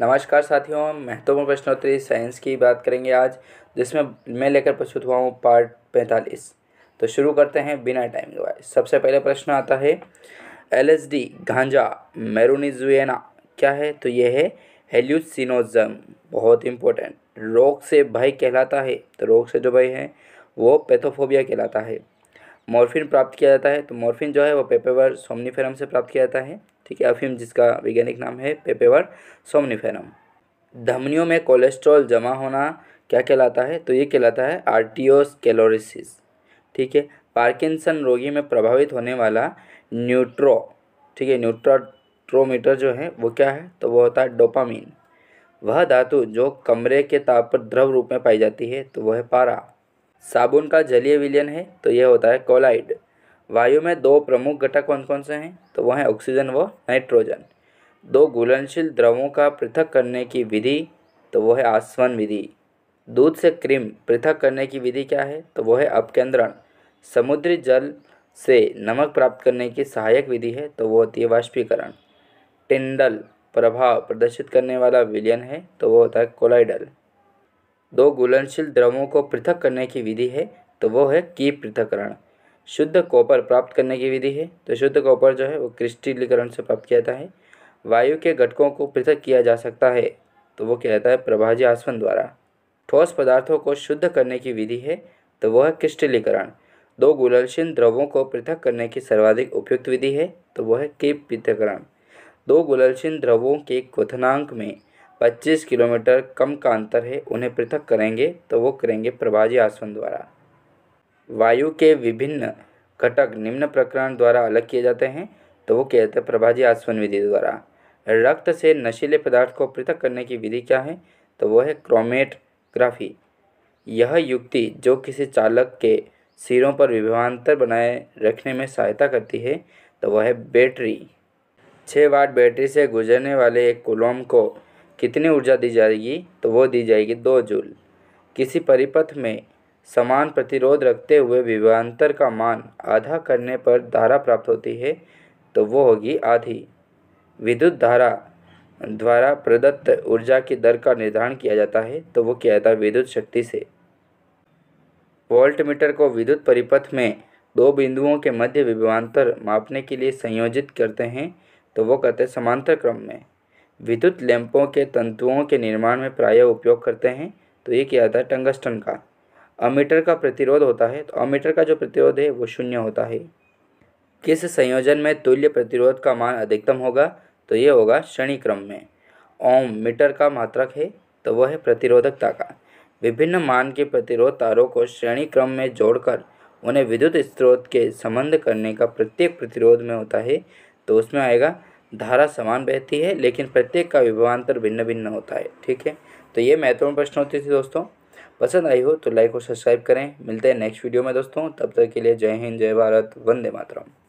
नमस्कार साथियों महत्वपूर्ण प्रश्नोत्तरी साइंस की बात करेंगे आज जिसमें मैं लेकर प्रस्तुत हुआ हूँ पार्ट पैंतालीस तो शुरू करते हैं बिना टाइम गवाए सबसे पहले प्रश्न आता है एलएसडी गांजा मेरोनिजुएना क्या है तो ये है हेल्यूसिनोजम बहुत इंपॉर्टेंट रोग से भय कहलाता है तो रोग से जो भय है वो पैथोफोबिया कहलाता है मॉर्फिन प्राप्त किया जाता है तो मॉर्फिन जो है वो पेपेवर सोमनीफेरम से प्राप्त किया जाता है ठीक है अफीम जिसका वैज्ञानिक नाम है पेपेवर सोमनीफेरम धमनियों में कोलेस्ट्रॉल जमा होना क्या कहलाता है तो ये कहलाता है आर्टियोस कैलोरिसिस ठीक है पार्किंसन रोगी में प्रभावित होने वाला न्यूट्रो ठीक है न्यूट्राट्रोमीटर जो है वो क्या है तो वो होता है डोपामीन वह धातु जो कमरे के ताप पर द्रव रूप में पाई जाती है तो वह है पारा साबुन का जलीय विलयन है तो यह होता है कोलाइड वायु में दो प्रमुख घटक कौन कौन से हैं तो वह है ऑक्सीजन व नाइट्रोजन दो घुलनशील द्रवों का पृथक करने की विधि तो वह है आसवन विधि दूध से क्रीम पृथक करने की विधि क्या है तो वह है अपकेंद्रण समुद्री जल से नमक प्राप्त करने की सहायक विधि है तो वो होती है वाष्पीकरण टिंडल प्रभाव प्रदर्शित करने वाला विलयन है तो वो होता है कोलाइडल दो घुलनशील द्रवों को पृथक करने की विधि है तो वो है की पृथककरण शुद्ध कॉपर प्राप्त करने की विधि है तो शुद्ध कॉपर जो है वो क्रिस्टलीकरण से प्राप्त किया जाता है वायु के घटकों को पृथक किया जा सकता है तो वो किया जाता है प्रभाजी आसवन द्वारा ठोस पदार्थों को शुद्ध करने की विधि है तो वह है क्रिस्टलीकरण दो गुलनशील द्रवों को पृथक करने की सर्वाधिक उपयुक्त विधि है तो वह है की पृथकरण दो गुलनशील द्रवों के क्वथनांक में 25 किलोमीटर कम का अंतर है उन्हें पृथक करेंगे तो वो करेंगे प्रभाजी आसवन द्वारा वायु के विभिन्न घटक निम्न प्रकरण द्वारा अलग किए जाते हैं तो वो किया जाता है प्रभाजी आसवन विधि द्वारा रक्त से नशीले पदार्थ को पृथक करने की विधि क्या है तो वो है क्रोमेटग्राफी यह युक्ति जो किसी चालक के सिरों पर विभवान्तर बनाए रखने में सहायता करती है तो वह है बैटरी छः वाट बैटरी से गुजरने वाले एक कोलोम को कितनी ऊर्जा दी जाएगी तो वो दी जाएगी दो जूल किसी परिपथ में समान प्रतिरोध रखते हुए विभांतर का मान आधा करने पर धारा प्राप्त होती है तो वो होगी आधी विद्युत धारा द्वारा प्रदत्त ऊर्जा की दर का निर्धारण किया जाता है तो वो किया जाता है विद्युत शक्ति से वोल्ट मीटर को विद्युत परिपथ में दो बिंदुओं के मध्य विभवान्तर मापने के लिए संयोजित करते हैं तो वो कहते हैं समांतर क्रम में विद्युत लैंपों के तंतुओं के निर्माण में प्रायः उपयोग करते हैं तो ये किया जाता है टंगस्टन का अमीटर का प्रतिरोध होता है तो अमीटर का जो प्रतिरोध है वो शून्य होता है किस संयोजन में तुल्य प्रतिरोध का मान अधिकतम होगा तो ये होगा श्रेणी क्रम में ओम मीटर का मात्रक है तो वह है प्रतिरोधकता का विभिन्न मान के प्रतिरोध तारों को श्रेणी क्रम में जोड़कर उन्हें विद्युत स्रोत के संबंध करने का प्रत्येक प्रतिरोध में होता है तो उसमें आएगा धारा समान बहती है लेकिन प्रत्येक का विभवान्तर भिन्न भिन्न होता है ठीक है तो ये महत्वपूर्ण प्रश्न होते थे दोस्तों पसंद आई हो तो लाइक और सब्सक्राइब करें मिलते हैं नेक्स्ट वीडियो में दोस्तों तब तक के लिए जय हिंद जय भारत वंदे मातरम